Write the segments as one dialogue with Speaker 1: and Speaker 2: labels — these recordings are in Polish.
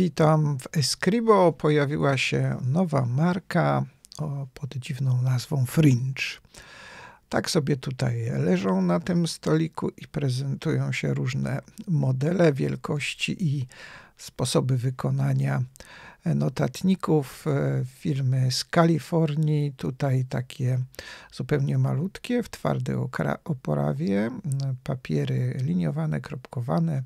Speaker 1: Witam. W Escribo pojawiła się nowa marka o, pod dziwną nazwą Fringe. Tak sobie tutaj leżą na tym stoliku i prezentują się różne modele, wielkości i sposoby wykonania e, notatników e, firmy z Kalifornii. Tutaj takie zupełnie malutkie, w twardej oporawie, papiery liniowane, kropkowane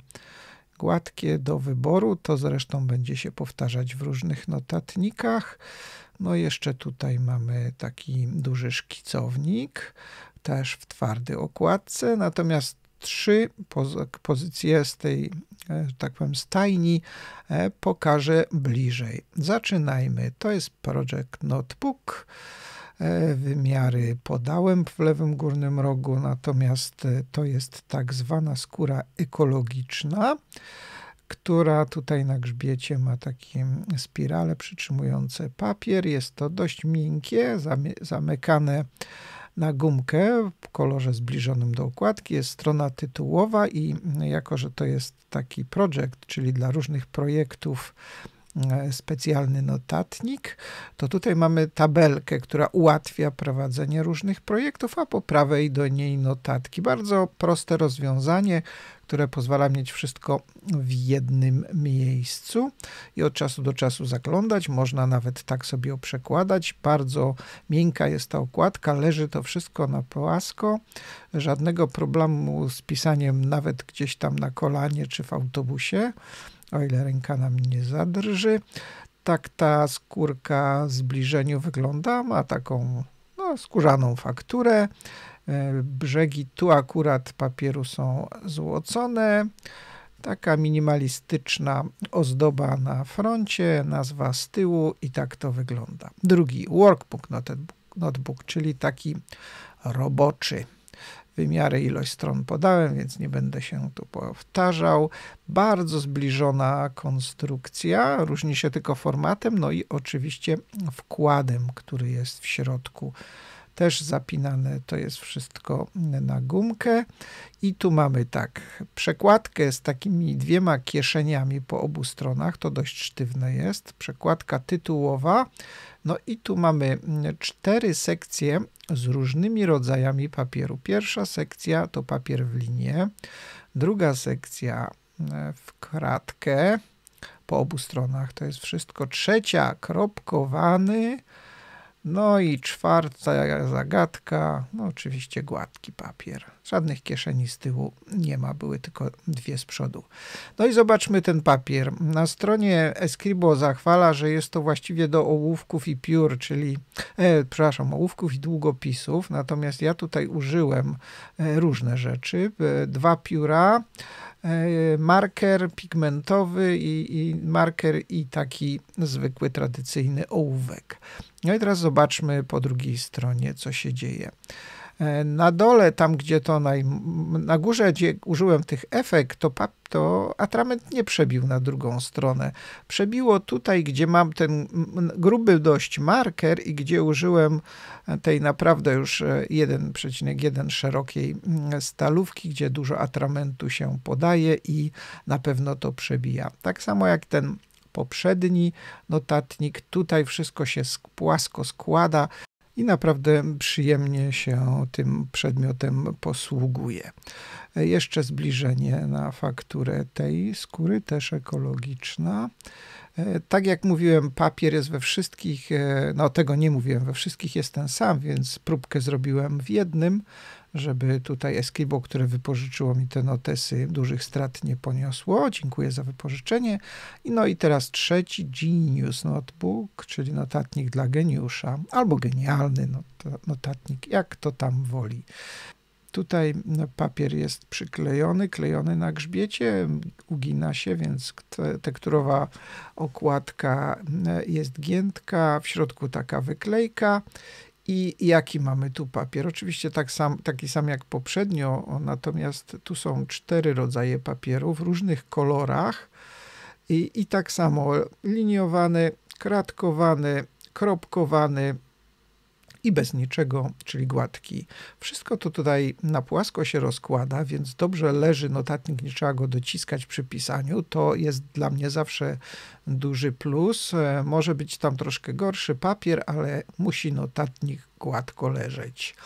Speaker 1: gładkie do wyboru. To zresztą będzie się powtarzać w różnych notatnikach. No jeszcze tutaj mamy taki duży szkicownik, też w twardej okładce, natomiast trzy pozycje z tej, e, tak powiem, stajni e, pokażę bliżej. Zaczynajmy. To jest Project Notebook. E, wymiary podałem w lewym górnym rogu, natomiast e, to jest tak zwana skóra ekologiczna, która tutaj na grzbiecie ma takie mm, spirale przytrzymujące papier. Jest to dość miękkie, zamykane na gumkę w kolorze zbliżonym do układki. Jest strona tytułowa i mm, jako, że to jest taki projekt, czyli dla różnych projektów E, specjalny notatnik, to tutaj mamy tabelkę, która ułatwia prowadzenie różnych projektów, a po prawej do niej notatki. Bardzo proste rozwiązanie, które pozwala mieć wszystko w jednym miejscu i od czasu do czasu zaglądać. Można nawet tak sobie ją przekładać. Bardzo miękka jest ta okładka, leży to wszystko na płasko. Żadnego problemu z pisaniem nawet gdzieś tam na kolanie czy w autobusie o ile ręka nam nie zadrży. Tak ta skórka w zbliżeniu wygląda, ma taką no, skórzaną fakturę. E, brzegi tu akurat papieru są złocone. Taka minimalistyczna ozdoba na froncie, nazwa z tyłu i tak to wygląda. Drugi workbook notebook, notebook czyli taki roboczy wymiary ilość stron podałem, więc nie będę się tu powtarzał. Bardzo zbliżona konstrukcja, różni się tylko formatem, no i oczywiście wkładem, który jest w środku też zapinane to jest wszystko na gumkę. I tu mamy tak, przekładkę z takimi dwiema kieszeniami po obu stronach, to dość sztywne jest, przekładka tytułowa. No i tu mamy mm, cztery sekcje z różnymi rodzajami papieru. Pierwsza sekcja to papier w linię, druga sekcja mm, w kratkę po obu stronach, to jest wszystko. Trzecia kropkowany, no i czwarta zagadka, no oczywiście gładki papier. Żadnych kieszeni z tyłu nie ma, były tylko dwie z przodu. No i zobaczmy ten papier. Na stronie Escribo zachwala, że jest to właściwie do ołówków i piór, czyli, e, przepraszam, ołówków i długopisów, natomiast ja tutaj użyłem e, różne rzeczy. E, dwa pióra, E, marker pigmentowy i, i, marker i taki zwykły, tradycyjny ołówek. No i teraz zobaczmy po drugiej stronie, co się dzieje. E, na dole, tam gdzie to naj... na górze, gdzie użyłem tych efekt, to, pap... to atrament nie przebił na drugą stronę. Przebiło tutaj, gdzie mam ten gruby dość marker i gdzie użyłem tej naprawdę już 1,1 e, szerokiej mm, stalówki, gdzie dużo atramentu się podaje i na pewno to przebija. Tak samo jak ten poprzedni notatnik. Tutaj wszystko się płasko składa i naprawdę przyjemnie się tym przedmiotem posługuje. Jeszcze zbliżenie na fakturę tej skóry, też ekologiczna. E, tak jak mówiłem, papier jest we wszystkich, e, no tego nie mówiłem, we wszystkich jest ten sam, więc próbkę zrobiłem w jednym, żeby tutaj Eskibo, które wypożyczyło mi te notesy, dużych strat nie poniosło. Dziękuję za wypożyczenie. I no i teraz trzeci Genius Notebook, czyli notatnik dla geniusza, albo genialny not notatnik, jak to tam woli. Tutaj no, papier jest przyklejony, klejony na grzbiecie, ugina się, więc tekturowa okładka e, jest giętka, w środku taka wyklejka. I jaki mamy tu papier? Oczywiście tak sam, taki sam jak poprzednio, natomiast tu są cztery rodzaje papieru w różnych kolorach. I, i tak samo liniowany, kratkowany, kropkowany, i bez niczego, czyli gładki. Wszystko to tutaj na płasko się rozkłada, więc dobrze leży notatnik, nie trzeba go dociskać przy pisaniu. To jest dla mnie zawsze duży plus. E, może być tam troszkę gorszy papier, ale musi notatnik gładko leżeć.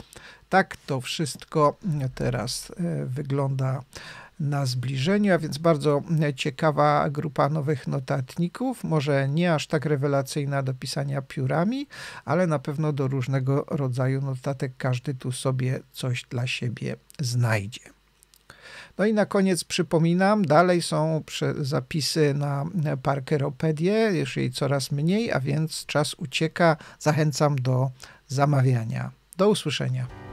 Speaker 1: Tak to wszystko teraz e, wygląda na zbliżeniu, a więc bardzo ciekawa grupa nowych notatników, może nie aż tak rewelacyjna do pisania piórami, ale na pewno do różnego rodzaju notatek każdy tu sobie coś dla siebie znajdzie. No i na koniec przypominam, dalej są zapisy na Parkeropedię, już jej coraz mniej, a więc czas ucieka. Zachęcam do zamawiania. Do usłyszenia.